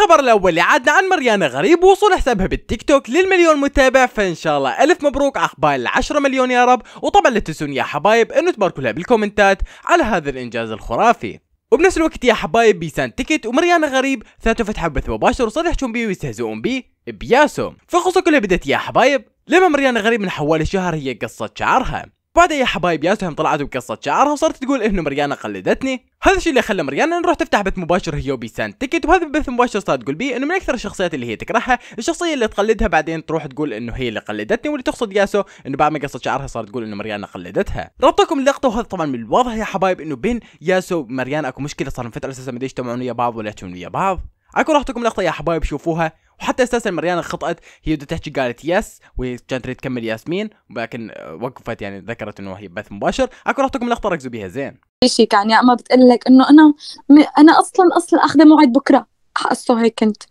الخبر الاول اللي عادنا عن مريانا غريب وصول حسابها بالتيك توك للمليون متابع فان شاء الله الف مبروك عقبال 10 مليون يا رب وطبعا لا تنسون يا حبايب انه تباركوا لها بالكومنتات على هذا الانجاز الخرافي وبنفس الوقت يا حبايب بيسان تيكت ومريانا غريب ثلاثه فتح بث مباشر وصار يحجون بيه ويستهزئون بيه بياسو فالقصه كلها بدت يا حبايب لما مريانا غريب من حوالي شهر هي قصت شعرها بعدها يا حبايب ياسهم طلعت بقصة شعرها وصارت تقول انه مريانا قلدتني هذا الشيء اللي خلى مريانا نروح تفتح بث مباشر هي وبي سان تيكت وهذا البث مباشر صارت تقول بيه انه من اكثر الشخصيات اللي هي تكرهها الشخصيه اللي تقلدها بعدين تروح تقول انه هي اللي قلدتني واللي تقصد ياسو انه بعد ما قصت شعرها صارت تقول انه مريانا قلدتها ربطكم اللقطه وهذا طبعا من الواضح يا حبايب انه بين ياسو ومريانا اكو مشكله صار من فتره اساسا ما يجتمعون ويا بعض ولا يحجون ويا بعض اكو راحتكم لقطه يا حبايب شوفوها وحتى اساسا مريانا خطأت هي بدها تحكي قالت يس وهي كانت تريد تكمل ياسمين ولكن وقفت يعني ذكرت انه هي بث مباشر اكو تكون لقطه ركزوا بيها زين شيء كان يا اما بتقول لك انه انا م... انا اصلا اصلا اخذه موعد بكره حقصه هيك كنت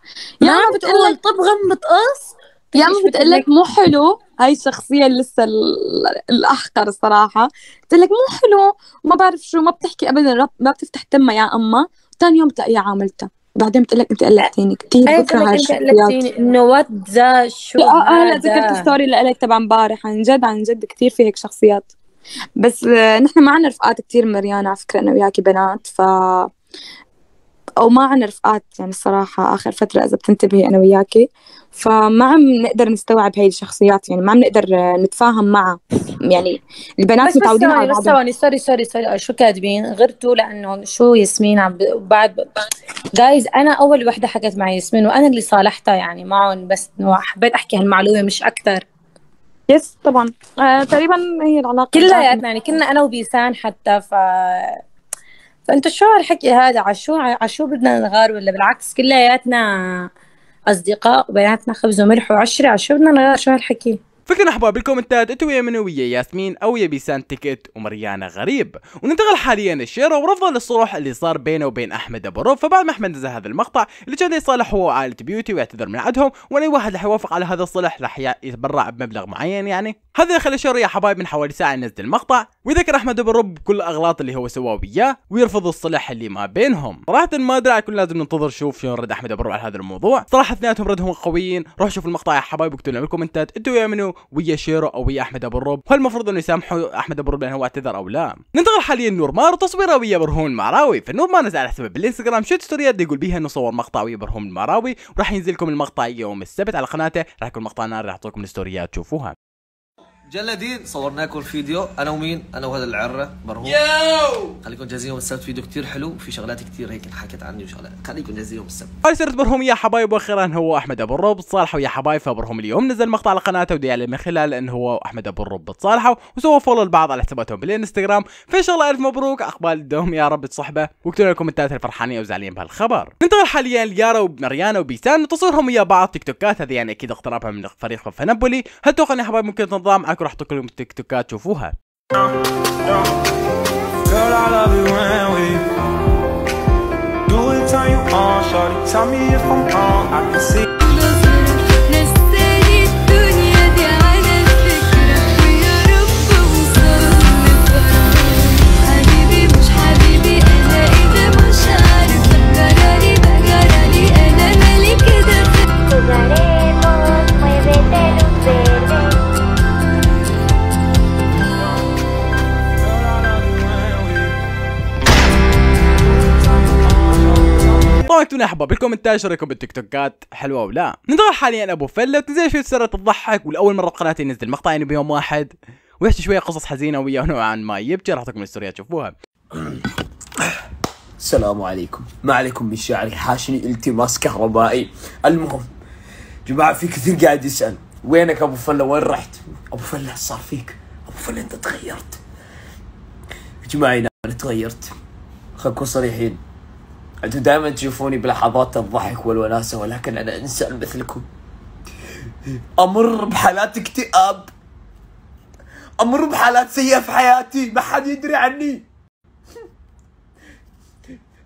يا اما بتقول لك طب غم قص يا اما بتقول لك مو حلو هاي الشخصية لسه الأحقر الصراحة بتقول لك مو حلو ما بعرف شو ما بتحكي أبدا ما بتفتح تمها يا أما ثاني يوم بتلاقيها عاملتها بعدين بتقول لك انت قلقتيني كثير بكره هاي الشخصيات انه وات ذا شو اه اه هلا ذكرت ستوري لك تبع امبارح عن جد عن جد كثير في هيك شخصيات بس آه، نحن ما عندنا رفقات كثير مريانة على فكرة أنا وياكي بنات ف وما عنا رفقات يعني الصراحة آخر فترة إذا بتنتبهي أنا وياكي فما عم نقدر نستوعب هاي الشخصيات يعني ما عم نقدر نتفاهم معها يعني البنات متعودين على بعض ثواني سوري سوري سوري شو كاتبين غرتوا لأنه شو ياسمين عم بعد جايز أنا أول وحدة حكت مع ياسمين وأنا اللي صالحتها يعني معهم بس حبيت أحكي هالمعلومة مش أكثر يس طبعا آه تقريبا هي العلاقة كلياتنا يعني كنا أنا وبيسان حتى ف فانتوا شو هالحكي هذا عشو عشو بدنا نغار ولا بالعكس كلياتنا اصدقاء وبيناتنا خبز وملح وعشره عشو بدنا نغار شو هالحكي فكرنا احباب بالكومنتات انتوا يا منو ويا ياسمين او يا بيسان تيكت ومريانا غريب وننتقل حاليا للشيرة ورفض للصلح اللي صار بينه وبين احمد ابو روف فبعد ما احمد نزل هذا المقطع اللي كان يصالح هو وعائلة بيوتي ويعتذر من عدهم اي واحد راح يوافق على هذا الصلح راح يتبرع بمبلغ معين يعني هذا خلى الشيرة يا حبايب من حوالي ساعة نزل المقطع ويذكر احمد ابو رب كل الاغلاط اللي هو سواها وياه ويرفض الصلح اللي ما بينهم صراحه ما ادري كل لازم ننتظر نشوف شلون رد احمد ابو رب على هذا الموضوع صراحه اثنيناتهم ردهم قويين روحوا شوفوا المقطع يا حبايب اكتبوا لنا بالكومنتات انتوا يا منو ويا شيرو او ويا احمد ابو الرب هل المفروض انه يسامحوا احمد ابو الرب لانه هو اعتذر او لا ننتقل حاليا نور مار وتصويره ويا برهون المعراوي فنور مار نزل على حسابه بالانستغرام شوت ستوريات يقول بيها انه صور مقطع ويا برهون المعراوي وراح ينزل لكم المقطع يوم السبت على قناته راح يكون مقطع نار راح اعطيكم الستوريات تشوفوها جلا صورنا لكم فيديو انا ومين انا وهذا العره مرهوم ياو خليكم جاهزين يوم السبت فيديو كثير حلو في شغلات كثير هيك انحكت عني وشغلات خليكم جاهزين يوم السبت هاي سيرة مرهوم يا حبايب واخيرا هو احمد ابو الرب صالح يا حبايب فبرهوم اليوم نزل مقطع على قناته ودي اعلن من خلاله انه هو واحمد ابو الرب تصالحوا وسووا فولو لبعض على حساباتهم بالانستغرام في شغله الف مبروك اقبال الدوم يا رب الصحبه واكتبوا لكم الكومنتات الفرحانين او زعلانين بهالخبر ننتقل حاليا ليارا ومريانا وبيسان وتصويرهم ويا بعض تيك توكات هذه يعني اكيد اقترابها من فريق فنبولي هل توقع يا حبايب ممكن تنضم معاك وراح لكم التيك توكات شوفوها Girl, طبعا اكتبوا لنا احباب بالكومنتات رايكم بالتيك توكات حلوه ولا ننتظر حاليا ابو فله وتنزل شو سيره تضحك ولاول مره بقناتي ينزل مقطع يعني بيوم واحد ويحكي شويه قصص حزينه وياه نوعا ما يبكي راح اعطيكم السوريات تشوفوها السلام عليكم ما عليكم من شعري حاشني التماس كهربائي المهم جماعة في كثير قاعد يسأل وينك أبو فلة وين رحت أبو فلة صار فيك أبو فلة أنت تغيرت يا جماعة أنا تغيرت خلكم صريحين انتم دائما تشوفوني بلحظات الضحك والوناسه ولكن انا انسان مثلكم امر بحالات اكتئاب امر بحالات سيئه في حياتي ما حد يدري عني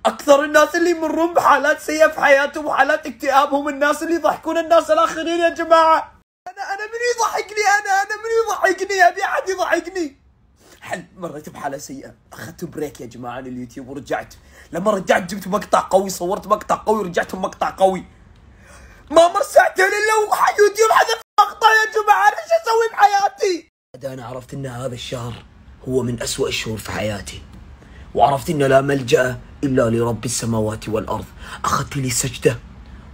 اكثر الناس اللي يمرون بحالات سيئه في حياتهم وحالات اكتئاب هم الناس اللي يضحكون الناس الاخرين يا جماعه انا انا من يضحكني انا انا من يضحكني ابي احد يضحكني حل مريت بحاله سيئه اخذت بريك يا جماعه عن اليوتيوب ورجعت لما رجعت جبت مقطع قوي صورت مقطع قوي رجعت مقطع قوي ما مر ساعتين الا يوتيوب حذف مقطع يا جماعه انا شو اسوي بحياتي؟ انا عرفت ان هذا الشهر هو من أسوأ الشهور في حياتي وعرفت ان لا ملجأ الا لرب السماوات والارض اخذت لي سجده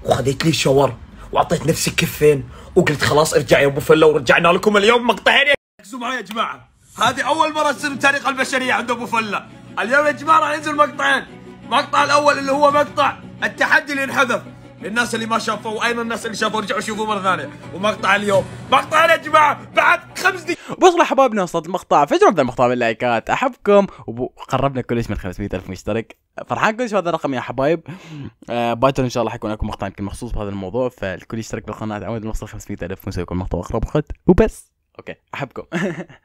وخذيت لي شاور واعطيت نفسي كفين وقلت خلاص ارجع يا ابو فله ورجعنا لكم اليوم مقطعين ركزوا معي يا جماعه هذه اول مره تصير بتاريخ البشريه عند ابو فله اليوم يا جماعه راح ينزل مقطعين المقطع الاول اللي هو مقطع التحدي اللي انحذف للناس اللي ما شافوه واين الناس اللي شافوه رجعوا شوفوه مره ثانيه ومقطع اليوم مقطع يا جماعه بعد خمس دقائق بصوا حبايبنا وصلت المقطع فجروا ذا المقطع باللايكات احبكم وقربنا كلش من 500 الف مشترك فرحان كلش بهذا الرقم يا حبايب آه باكر ان شاء الله حيكون لكم مقطع يمكن مخصوص بهذا الموضوع فالكل يشترك بالقناه عود نوصل 500 الف ونسوي لكم مقطع اقرب وقت وبس اوكي احبكم